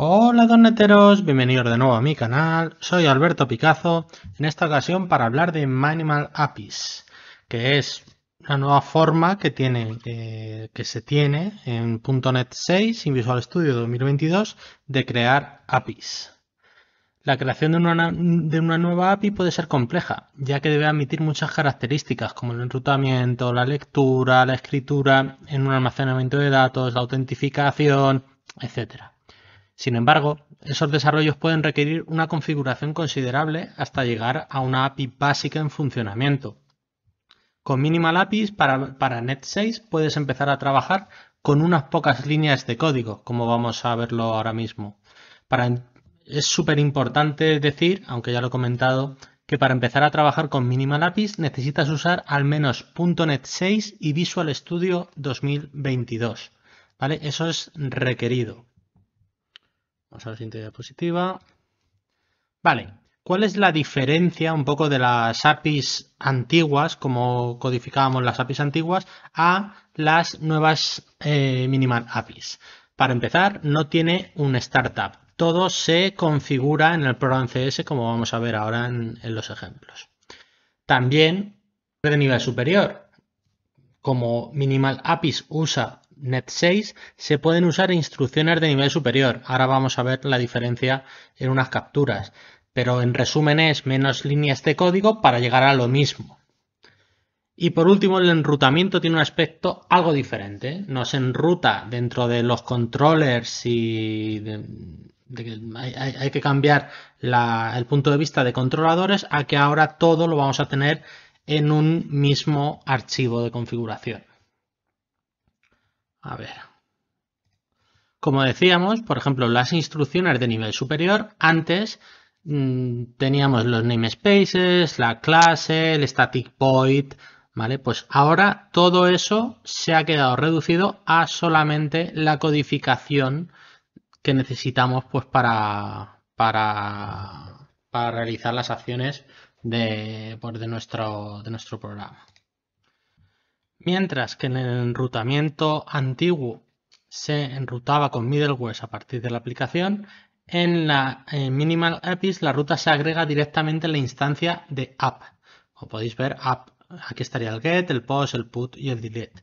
Hola doneteros, bienvenidos de nuevo a mi canal, soy Alberto Picazo, en esta ocasión para hablar de Minimal Apis, que es una nueva forma que, tiene, eh, que se tiene en .NET 6 y Visual Studio 2022 de crear APIs. La creación de una, de una, nueva API puede ser compleja, ya que debe admitir muchas características como el enrutamiento, la lectura, la escritura en un almacenamiento de datos, la autentificación, etc. Sin embargo, esos desarrollos pueden requerir una configuración considerable hasta llegar a una API básica en funcionamiento, con Minimal para, Net6 puedes empezar a trabajar con unas pocas líneas de código, como vamos a verlo ahora mismo. es súper importante decir, aunque ya lo he comentado, que para empezar a trabajar con Minimal necesitas usar al menos .NET 6 y Visual Studio 2022. ¿Vale? Eso es requerido. Vamos a la siguiente diapositiva. Vale, ¿Cuál es la diferencia un poco de las APIs antiguas, como codificábamos las APIs antiguas, a las nuevas eh, Minimal APIs? Para empezar, no tiene un startup. Todo se configura en el programa CS, como vamos a ver ahora en, en los ejemplos. También, de nivel superior, como Minimal APIs usa NET6, se pueden usar instrucciones de nivel superior. Ahora vamos a ver la diferencia en unas capturas pero en resumen es menos líneas de código para llegar a lo mismo. Y por último, el enrutamiento tiene un aspecto algo diferente. Nos enruta dentro de los controllers y hay, que cambiar el punto de vista de controladores a que ahora todo lo vamos a tener en un mismo archivo de configuración. A ver. Como decíamos, por ejemplo, las instrucciones de nivel superior antes Mm, teníamos los namespaces, la clase, el static point ¿vale? Pues ahora todo eso se ha quedado reducido a solamente la codificación que necesitamos pues para, para, realizar las acciones de, pues, de, nuestro, programa. Mientras que en el enrutamiento antiguo se enrutaba con middleware a partir de la aplicación, en la eh, Minimal APIs la ruta se agrega directamente en la instancia de app. O podéis ver app. Aquí estaría el get, el post, el put y el delete.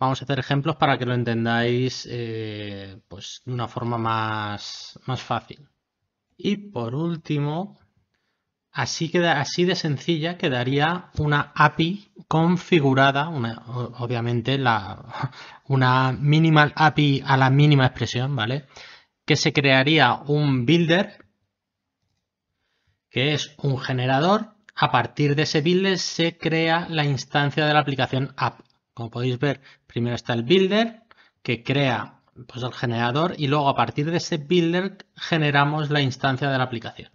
Vamos a hacer ejemplos para que lo entendáis eh, pues, de una forma más, fácil. Y por último, así, queda, así de sencilla quedaría una API configurada, obviamente una minimal API a la mínima expresión, ¿vale? que se crearía un builder, que es un generador. A partir de ese builder se crea la instancia de la aplicación app. Como podéis ver, primero está el builder, que crea pues, el generador, y luego a partir de ese builder generamos la instancia de la aplicación.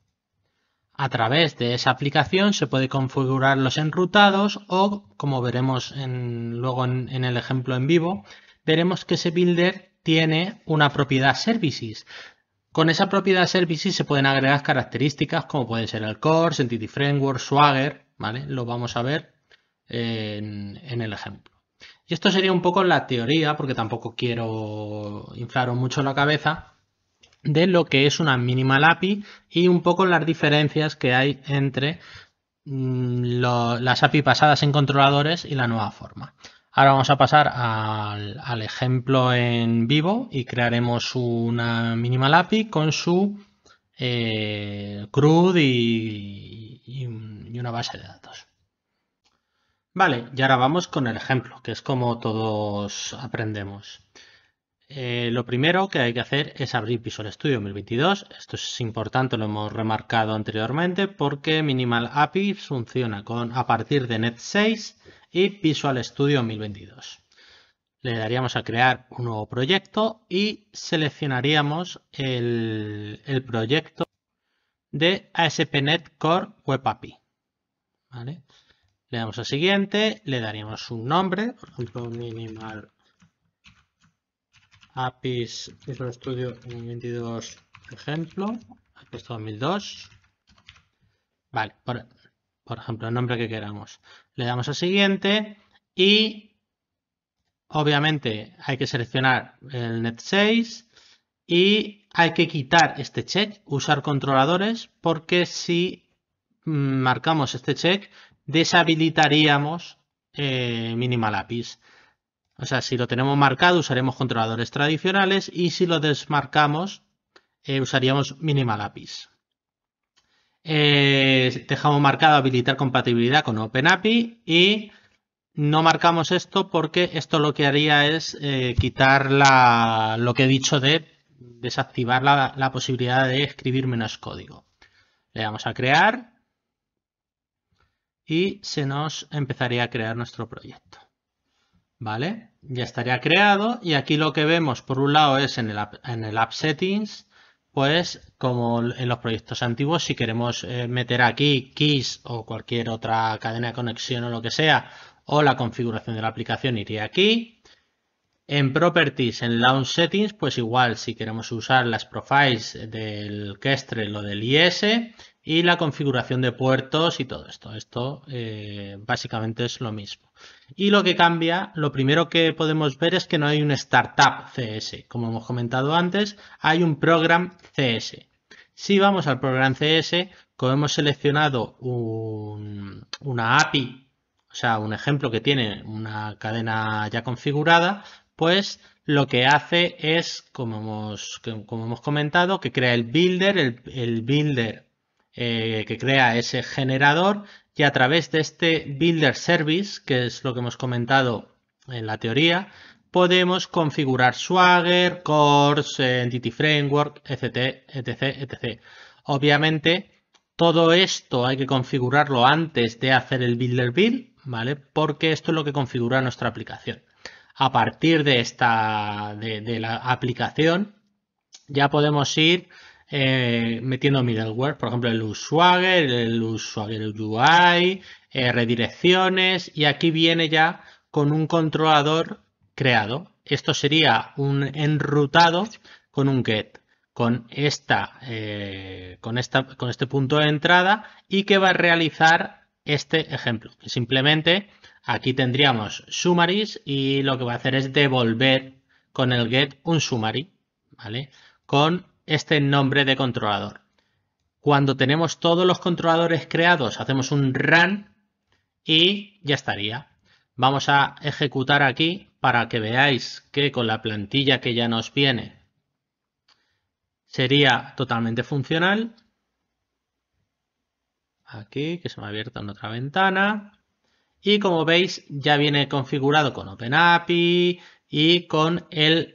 A través de esa aplicación se puede configurar los enrutados o, como veremos en, luego en, en, el ejemplo en vivo, veremos que ese builder tiene una propiedad services. Con esa propiedad services se pueden agregar características como pueden ser el core, entity framework, swagger, ¿vale? Lo vamos a ver en, el ejemplo. Y esto sería un poco la teoría, porque tampoco quiero inflar mucho la cabeza, de lo que es una minimal API y un poco las diferencias que hay entre mm, las API pasadas en controladores y la nueva forma. Ahora vamos a pasar al, ejemplo en vivo y crearemos una Minimal API con su eh, CRUD y, una base de datos. Vale, y ahora vamos con el ejemplo, que es como todos aprendemos. Eh, lo primero que hay que hacer es abrir Visual Studio 2022. Esto es importante, lo hemos remarcado anteriormente, porque Minimal API funciona con a partir de Net 6 y Visual Studio 2022. Le daríamos a crear un nuevo proyecto y seleccionaríamos el, proyecto de ASP.NET Core Web API. Le damos a siguiente, le daríamos un nombre, por ejemplo, Minimal APIs Visual Studio 2022, ejemplo, APIs 2002. Vale, por ejemplo, el nombre que queramos. Le damos a siguiente y obviamente hay que seleccionar el net6 y hay que quitar este check, usar controladores, porque si mm, marcamos este check deshabilitaríamos eh, minimal O sea, si lo tenemos marcado usaremos controladores tradicionales y si lo desmarcamos eh, usaríamos Minimal Apis. Eh, dejamos marcado habilitar compatibilidad con OpenAPI y no marcamos esto porque esto lo que haría es eh, quitar lo que he dicho de desactivar la, posibilidad de escribir menos código. Le damos a crear y se nos empezaría a crear nuestro proyecto. ¿Vale? Ya estaría creado y aquí lo que vemos por un lado es en el en el app Settings pues como en los proyectos antiguos, si queremos eh, meter aquí keys o cualquier otra cadena de conexión o lo que sea, o la configuración de la aplicación iría aquí. En Properties, en Launch Settings, pues igual si queremos usar las profiles del Kestrel o del IS, y la configuración de puertos y todo esto. Esto eh, básicamente es lo mismo. Y lo que cambia, lo primero que podemos ver es que no hay un startup CS. Como hemos comentado antes, hay un program CS. Si vamos al program CS, como hemos seleccionado una API, o sea, un ejemplo que tiene una cadena ya configurada, pues lo que hace es, como hemos, como hemos comentado, que crea el builder, el builder eh, que crea ese generador y a través de este Builder Service, que es lo que hemos comentado en la teoría, podemos configurar Swagger, Cores, Entity Framework, etc, etc, etc. Obviamente, todo esto hay que configurarlo antes de hacer el Builder Build, ¿vale? Porque esto es lo que configura nuestra aplicación. A partir de esta, de la aplicación, ya podemos ir eh, metiendo middleware, por ejemplo el usuario, el Ushwagger UI, eh, redirecciones y aquí viene ya con un controlador creado. Esto sería un enrutado con un get, con, esta, eh, con, esta, con este punto de entrada y que va a realizar este ejemplo. simplemente aquí tendríamos summaries y lo que va a hacer es devolver con el get un summary, ¿vale? Con este nombre de controlador. Cuando tenemos todos los controladores creados, hacemos un run y ya estaría. Vamos a ejecutar aquí para que veáis que con la plantilla que ya nos viene sería totalmente funcional. Aquí, que se me ha abierto en otra ventana. Y como veis, ya viene configurado con OpenAPI y con el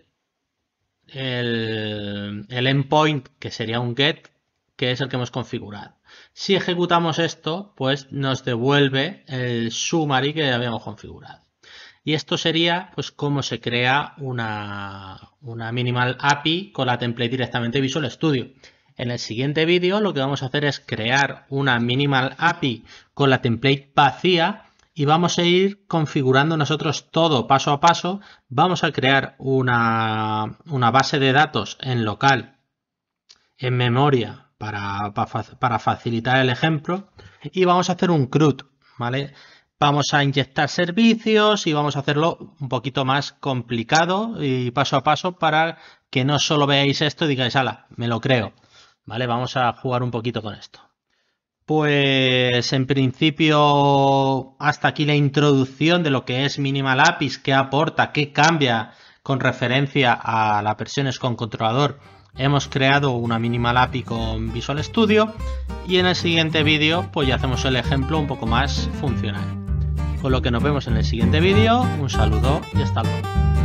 el, endpoint, que sería un get, que es el que hemos configurado. Si ejecutamos esto, pues nos devuelve el summary que habíamos configurado. Y esto sería pues cómo se crea una, una minimal API con la template directamente Visual Studio. En el siguiente vídeo lo que vamos a hacer es crear una minimal API con la template vacía y vamos a ir configurando nosotros todo paso a paso. Vamos a crear una, base de datos en local, en memoria, para, facilitar el ejemplo. Y vamos a hacer un CRUD, ¿vale? Vamos a inyectar servicios y vamos a hacerlo un poquito más complicado y paso a paso para que no solo veáis esto y digáis, ala, me lo creo. ¿Vale? Vamos a jugar un poquito con esto. Pues en principio hasta aquí la introducción de lo que es Minimal Apis, qué aporta, qué cambia con referencia a las versiones con controlador. Hemos creado una Minimal API con Visual Studio y en el siguiente vídeo pues ya hacemos el ejemplo un poco más funcional. Con lo que nos vemos en el siguiente vídeo, un saludo y hasta luego.